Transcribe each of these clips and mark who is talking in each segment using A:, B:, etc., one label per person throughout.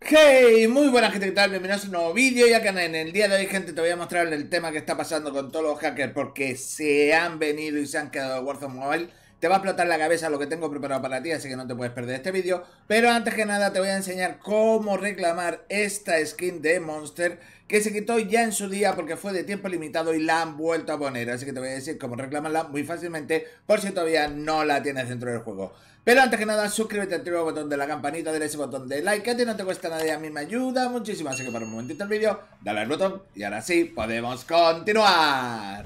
A: Hey, muy buena gente, ¿qué tal? Bienvenidos a un nuevo vídeo. Ya que en el día de hoy, gente, te voy a mostrar el tema que está pasando con todos los hackers porque se han venido y se han quedado de Warzone Mobile. Te va a explotar la cabeza lo que tengo preparado para ti, así que no te puedes perder este vídeo. Pero antes que nada, te voy a enseñar cómo reclamar esta skin de Monster que se quitó ya en su día porque fue de tiempo limitado y la han vuelto a poner. Así que te voy a decir cómo reclamarla muy fácilmente por si todavía no la tienes dentro del juego. Pero antes que nada, suscríbete, activa el botón de la campanita, dale ese botón de like, que a ti no te cuesta nada y a mí me ayuda muchísimo. Así que para un momentito el vídeo, dale al botón y ahora sí, podemos continuar.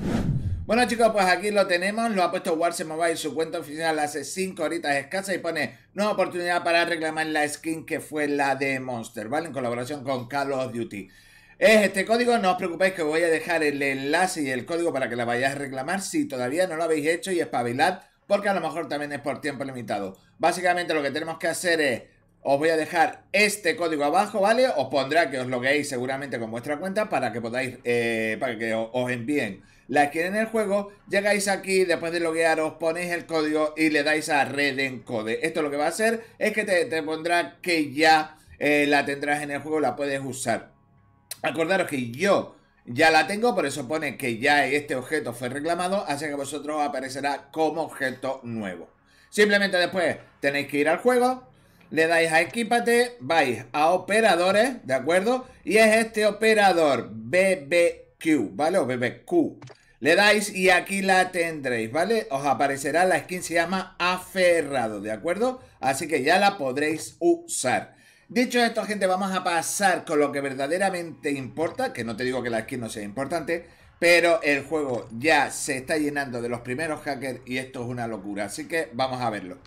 A: Bueno chicos, pues aquí lo tenemos, lo ha puesto Warzone Mobile su cuenta oficial hace 5 horitas escasas y pone nueva oportunidad para reclamar la skin que fue la de Monster, ¿vale? En colaboración con Call of Duty. Es este código, no os preocupéis que voy a dejar el enlace y el código para que la vayáis a reclamar si todavía no lo habéis hecho y espabilad porque a lo mejor también es por tiempo limitado. Básicamente lo que tenemos que hacer es, os voy a dejar este código abajo, ¿vale? Os pondrá que os logueéis seguramente con vuestra cuenta para que podáis, eh, para que os envíen la que en el juego, llegáis aquí, después de os ponéis el código y le dais a Red code. Esto lo que va a hacer es que te, pondrá que ya eh, la tendrás en el juego, la puedes usar. Acordaros que yo ya la tengo, por eso pone que ya este objeto fue reclamado, así que vosotros aparecerá como objeto nuevo. Simplemente después tenéis que ir al juego, le dais a equipate, vais a operadores, ¿de acuerdo? Y es este operador BBQ, ¿vale? O BBQ. Le dais y aquí la tendréis, ¿vale? Os aparecerá la skin, se llama aferrado, ¿de acuerdo? Así que ya la podréis usar. Dicho esto, gente, vamos a pasar con lo que verdaderamente importa, que no te digo que la skin no sea importante, pero el juego ya se está llenando de los primeros hackers y esto es una locura, así que vamos a verlo.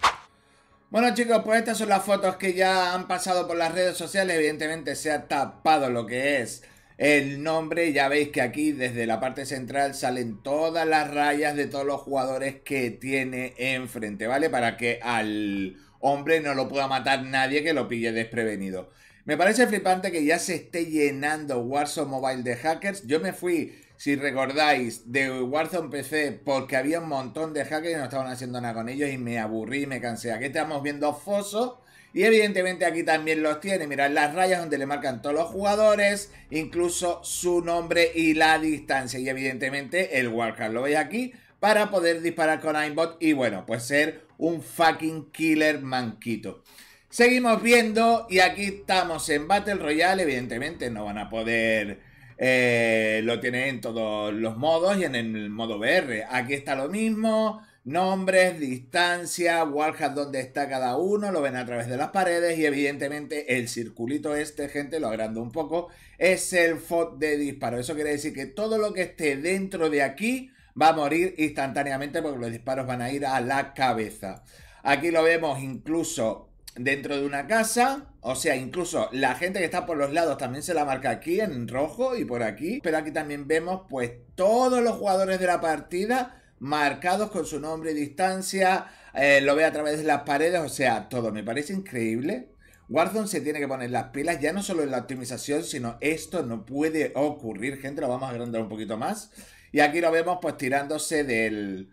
A: Bueno chicos, pues estas son las fotos que ya han pasado por las redes sociales, evidentemente se ha tapado lo que es el nombre, ya veis que aquí desde la parte central salen todas las rayas de todos los jugadores que tiene enfrente, ¿vale? Para que al hombre no lo pueda matar nadie que lo pille desprevenido. Me parece flipante que ya se esté llenando Warzone Mobile de hackers. Yo me fui, si recordáis, de Warzone PC porque había un montón de hackers y no estaban haciendo nada con ellos y me aburrí, me cansé. Aquí estamos viendo foso. Y evidentemente aquí también los tiene. Mirad las rayas donde le marcan todos los jugadores, incluso su nombre y la distancia. Y evidentemente el Warcraft. Lo veis aquí, para poder disparar con aimbot y bueno, pues ser un fucking killer manquito. Seguimos viendo y aquí estamos en Battle Royale, evidentemente no van a poder... Eh, lo tienen en todos los modos y en el modo VR. Aquí está lo mismo, nombres, distancia, wallhack donde está cada uno, lo ven a través de las paredes y evidentemente el circulito este, gente, lo agrando un poco, es el FOD de disparo. Eso quiere decir que todo lo que esté dentro de aquí va a morir instantáneamente porque los disparos van a ir a la cabeza. Aquí lo vemos incluso dentro de una casa. O sea, incluso la gente que está por los lados también se la marca aquí en rojo y por aquí. Pero aquí también vemos pues todos los jugadores de la partida marcados con su nombre y distancia. Eh, lo ve a través de las paredes, o sea, todo. Me parece increíble. Warzone se tiene que poner las pilas, ya no solo en la optimización, sino esto no puede ocurrir, gente. Lo vamos a agrandar un poquito más. Y aquí lo vemos pues tirándose del,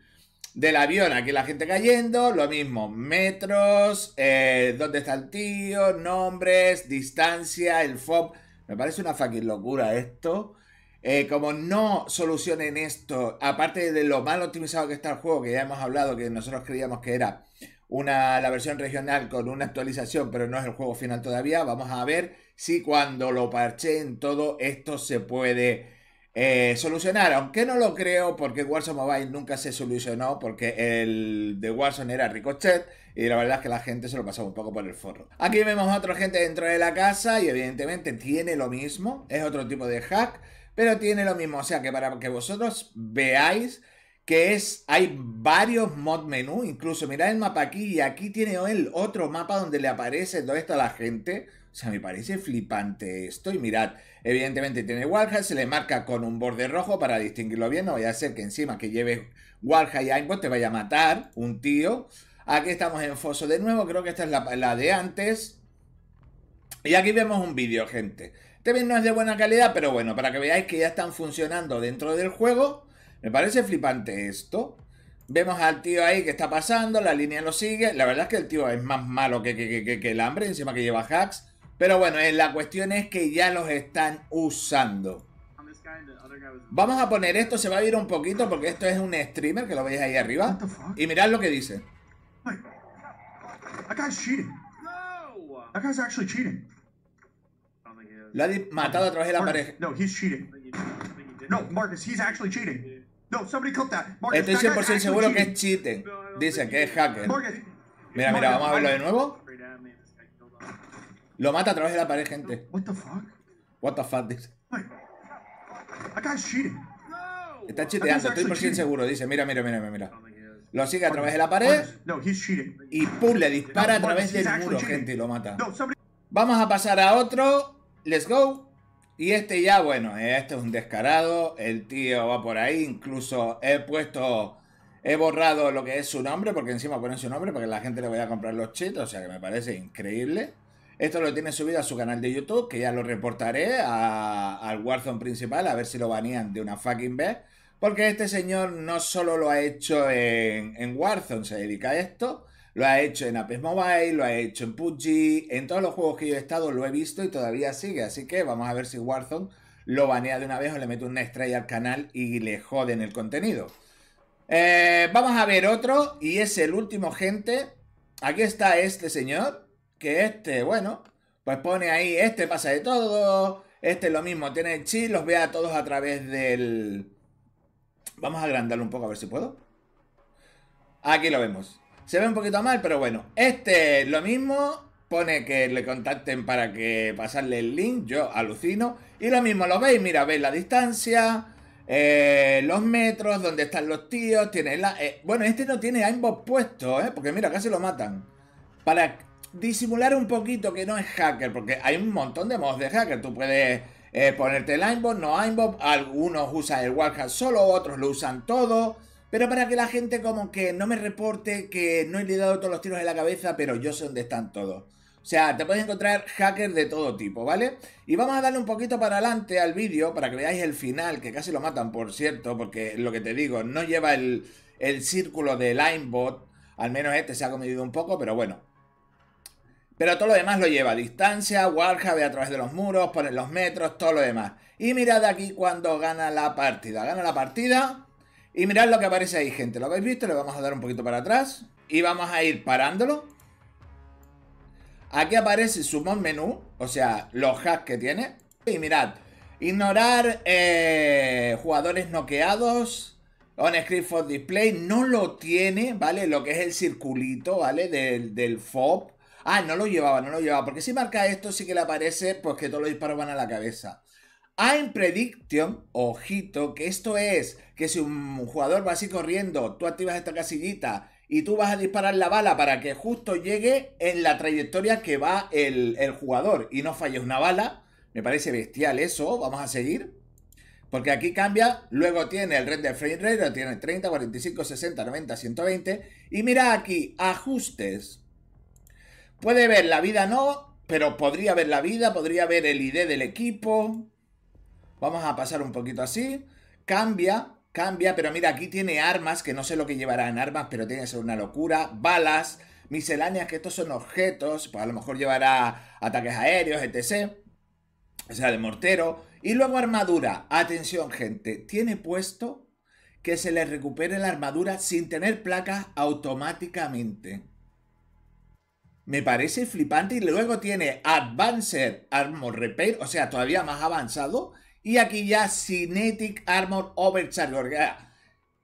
A: del avión. Aquí la gente cayendo, lo mismo, metros, eh, dónde está el tío, nombres, distancia, el FOB. Me parece una fucking locura esto. Eh, como no solucionen esto, aparte de lo mal optimizado que está el juego, que ya hemos hablado, que nosotros creíamos que era la versión regional con una actualización, pero no es el juego final todavía, vamos a ver si cuando lo parcheen todo esto se puede eh, solucionar, aunque no lo creo, porque Warzone Mobile nunca se solucionó, porque el de Warzone era Ricochet, y la verdad es que la gente se lo pasaba un poco por el forro. Aquí vemos a otra gente dentro de la casa, y evidentemente tiene lo mismo, es otro tipo de hack, pero tiene lo mismo, o sea que para que vosotros veáis que es, hay varios mod menú, incluso mirad el mapa aquí, y aquí tiene el otro mapa donde le aparece todo está la gente, o sea, me parece flipante esto. Y mirad, evidentemente tiene Walha, se le marca con un borde rojo para distinguirlo bien. No vaya a ser que encima que lleve Walha y Aimbot te vaya a matar un tío. Aquí estamos en Foso de nuevo, creo que esta es la, de antes. Y aquí vemos un vídeo, gente. Este no es de buena calidad, pero bueno, para que veáis que ya están funcionando dentro del juego. Me parece flipante esto. Vemos al tío ahí que está pasando, la línea lo sigue. La verdad es que el tío es más malo que, que, que el hambre, encima que lleva hacks. Pero bueno, eh, la cuestión es que ya los están usando. Vamos a poner esto, se va a ir un poquito porque esto es un streamer que lo veis ahí arriba. Y mirad lo que dice. Lo ha matado a través de la pared. No, No, Estoy 100% seguro que es cheating. Dice que es hacker. Mira, mira, vamos a verlo de nuevo. Lo mata a través de la pared, gente. What the fuck? What the fuck, dice. Está chiteando, estoy por seguro. Dice, mira, mira, mira, mira. Oh, lo sigue a través de la pared. Y pum, le dispara a través del muro, gente, y lo mata. Vamos a pasar a otro. Let's go. Y este ya, bueno, este es un descarado. El tío va por ahí. Incluso he puesto, he borrado lo que es su nombre, porque encima ponen su nombre, porque la gente le voy a comprar los chetos. O sea que me parece increíble. Esto lo tiene subido a su canal de YouTube, que ya lo reportaré al Warzone principal, a ver si lo banean de una fucking vez. Porque este señor no solo lo ha hecho en, en Warzone, se dedica a esto, lo ha hecho en Apex Mobile, lo ha hecho en PUBG, en todos los juegos que yo he estado lo he visto y todavía sigue. Así que vamos a ver si Warzone lo banea de una vez o le mete una estrella al canal y le joden el contenido. Eh, vamos a ver otro y es el último, gente. Aquí está este señor que este, bueno, pues pone ahí, este pasa de todo, este es lo mismo, tiene el chi, los ve a todos a través del... Vamos a agrandarlo un poco a ver si puedo. Aquí lo vemos. Se ve un poquito mal, pero bueno. Este es lo mismo, pone que le contacten para que pasarle el link, yo alucino. Y lo mismo lo veis, mira, veis la distancia, eh, los metros, dónde están los tíos, tiene la... Eh, bueno, este no tiene ambos puesto, ¿eh? Porque mira, casi lo matan. Para disimular un poquito que no es hacker, porque hay un montón de modos de hacker. Tú puedes eh, ponerte el aimbot, no aimbot, algunos usan el wallhack solo, otros lo usan todo. Pero para que la gente como que no me reporte que no he dado todos los tiros en la cabeza, pero yo sé dónde están todos. O sea, te puedes encontrar hacker de todo tipo, ¿vale? Y vamos a darle un poquito para adelante al vídeo para que veáis el final, que casi lo matan, por cierto, porque lo que te digo, no lleva el, círculo de aimbot, al menos este se ha comido un poco, pero bueno, pero todo lo demás lo lleva a distancia, Warhammer, a través de los muros, poner los metros, todo lo demás. Y mirad aquí cuando gana la partida. Gana la partida. Y mirad lo que aparece ahí, gente. ¿Lo habéis visto? Le vamos a dar un poquito para atrás. Y vamos a ir parándolo. Aquí aparece su mod menú, o sea, los hacks que tiene. Y mirad, ignorar eh, jugadores noqueados, on script for display, no lo tiene, ¿vale? Lo que es el circulito, ¿vale? Del, del FOB. Ah, no lo llevaba, no lo llevaba. Porque si marca esto, sí que le aparece pues que todos los disparos van a la cabeza. Ah, en Prediction, ojito, que esto es que si un jugador va así corriendo, tú activas esta casillita y tú vas a disparar la bala para que justo llegue en la trayectoria que va el, el jugador y no falles una bala. Me parece bestial eso. Vamos a seguir. Porque aquí cambia, luego tiene el render frame rate, tiene 30, 45, 60, 90, 120. Y mira aquí, ajustes. Puede ver la vida, no, pero podría ver la vida, podría ver el ID del equipo. Vamos a pasar un poquito así. Cambia, cambia, pero mira, aquí tiene armas, que no sé lo que llevará en armas, pero tiene que ser una locura. Balas, misceláneas, que estos son objetos, pues a lo mejor llevará ataques aéreos, etc. O sea, de mortero. Y luego armadura. Atención, gente, tiene puesto que se le recupere la armadura sin tener placas automáticamente. Me parece flipante. Y luego tiene Advanced Armor Repair, o sea, todavía más avanzado. Y aquí ya Cinetic Armor Overcharge. Ah,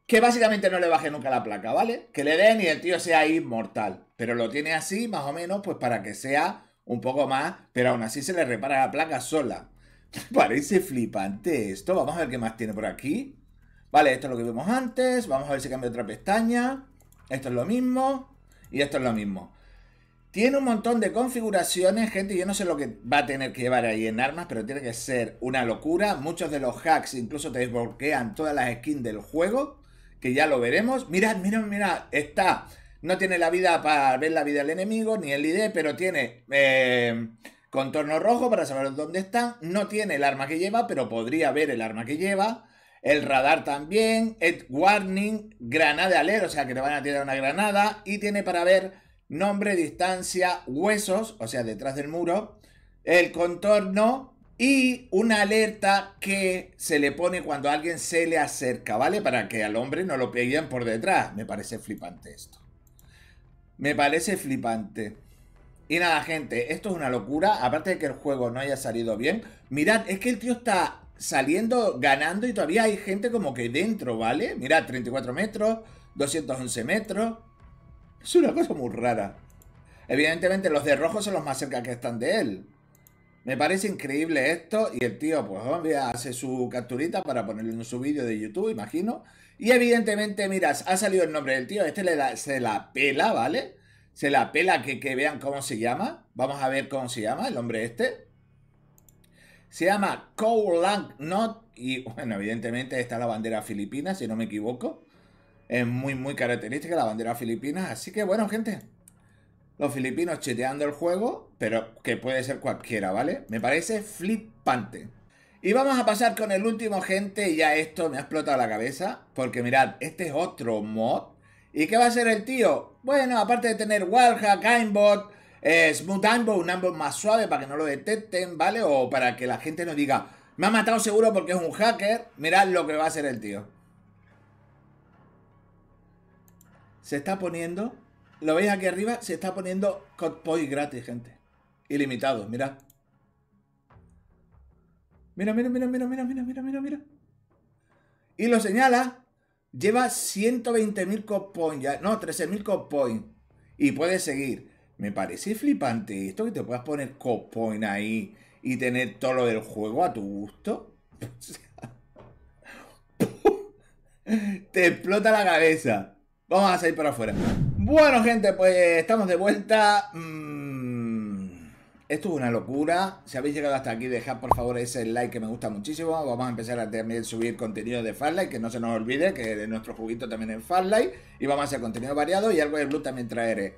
A: que básicamente no le baje nunca la placa, ¿vale? Que le den y el tío sea inmortal. Pero lo tiene así, más o menos, pues para que sea un poco más. Pero aún así se le repara la placa sola. Parece flipante esto. Vamos a ver qué más tiene por aquí. Vale, esto es lo que vimos antes. Vamos a ver si cambia otra pestaña. Esto es lo mismo. Y esto es lo mismo. Tiene un montón de configuraciones, gente. Yo no sé lo que va a tener que llevar ahí en armas, pero tiene que ser una locura. Muchos de los hacks incluso te desbloquean todas las skins del juego, que ya lo veremos. Mirad, mirad, mirad. Está. No tiene la vida para ver la vida del enemigo, ni el ID, pero tiene eh, contorno rojo para saber dónde está. No tiene el arma que lleva, pero podría ver el arma que lleva. El radar también. Ed warning, granada alero, o sea que te van a tirar una granada. Y tiene para ver nombre, distancia, huesos, o sea, detrás del muro, el contorno y una alerta que se le pone cuando alguien se le acerca, ¿vale? Para que al hombre no lo peguen por detrás. Me parece flipante esto. Me parece flipante. Y nada, gente, esto es una locura. Aparte de que el juego no haya salido bien. Mirad, es que el tío está saliendo, ganando y todavía hay gente como que dentro, ¿vale? Mirad, 34 metros, 211 metros. Es una cosa muy rara. Evidentemente los de rojo son los más cerca que están de él. Me parece increíble esto y el tío pues a hace su capturita para ponerlo en su vídeo de YouTube, imagino. Y evidentemente, miras, ha salido el nombre del tío, este le se la pela, ¿vale? Se la pela que, que vean cómo se llama. Vamos a ver cómo se llama el hombre este. Se llama Cole Not y bueno, evidentemente está la bandera filipina, si no me equivoco es muy, muy característica la bandera filipina. Así que bueno, gente, los filipinos cheteando el juego, pero que puede ser cualquiera, ¿vale? Me parece flipante. Y vamos a pasar con el último, gente. Ya esto me ha explotado la cabeza. Porque mirad, este es otro mod. ¿Y qué va a hacer el tío? Bueno, aparte de tener Warhack, Aimbot, eh, Smooth Aimbot, un Aimbot más suave para que no lo detecten, ¿vale? O para que la gente no diga, me ha matado seguro porque es un hacker. Mirad lo que va a hacer el tío. se está poniendo, lo veis aquí arriba, se está poniendo Codpoint gratis, gente. Ilimitado, mirad. Mira, mira, mira, mira, mira, mira, mira, mira, mira. Y lo señala, lleva 120.000 codpoint ya, no, 13.000 codpoint. Y puedes seguir. Me parece flipante esto que te puedas poner codpoint ahí y tener todo lo del juego a tu gusto. te explota la cabeza. Vamos a salir para afuera. Bueno, gente, pues estamos de vuelta. Mm, esto es una locura. Si habéis llegado hasta aquí, dejad por favor ese like que me gusta muchísimo. Vamos a empezar a también subir contenido de Farlight, que no se nos olvide que de nuestro juguito también es Farlight. Y vamos a hacer contenido variado y algo de Blue también traeré.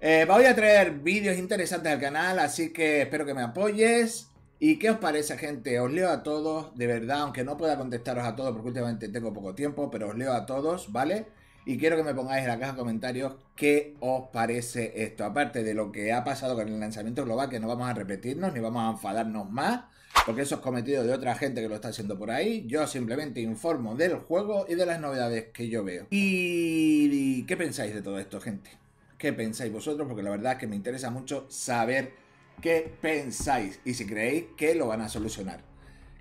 A: Eh, voy a traer vídeos interesantes al canal, así que espero que me apoyes. ¿Y qué os parece, gente? Os leo a todos, de verdad, aunque no pueda contestaros a todos porque últimamente tengo poco tiempo, pero os leo a todos, ¿vale? Y quiero que me pongáis en la caja de comentarios qué os parece esto. Aparte de lo que ha pasado con el lanzamiento global, que no vamos a repetirnos ni vamos a enfadarnos más, porque eso es cometido de otra gente que lo está haciendo por ahí. Yo simplemente informo del juego y de las novedades que yo veo. ¿Y qué pensáis de todo esto, gente? ¿Qué pensáis vosotros? Porque la verdad es que me interesa mucho saber qué pensáis y si creéis que lo van a solucionar.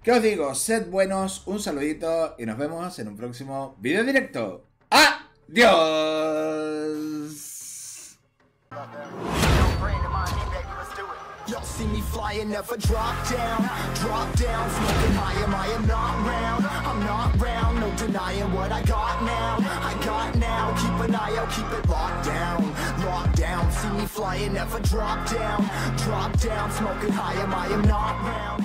A: ¿Qué os digo? Sed buenos, un saludito y nos vemos en un próximo video directo. Dios. Y'all see me flying, never drop down, drop down, smoking high, am I am not round, I'm not round, no denying what I got now, I got now, keep an eye out, keep it locked down, locked down, see me flying, never drop down, drop down, smoking high, am I am not round.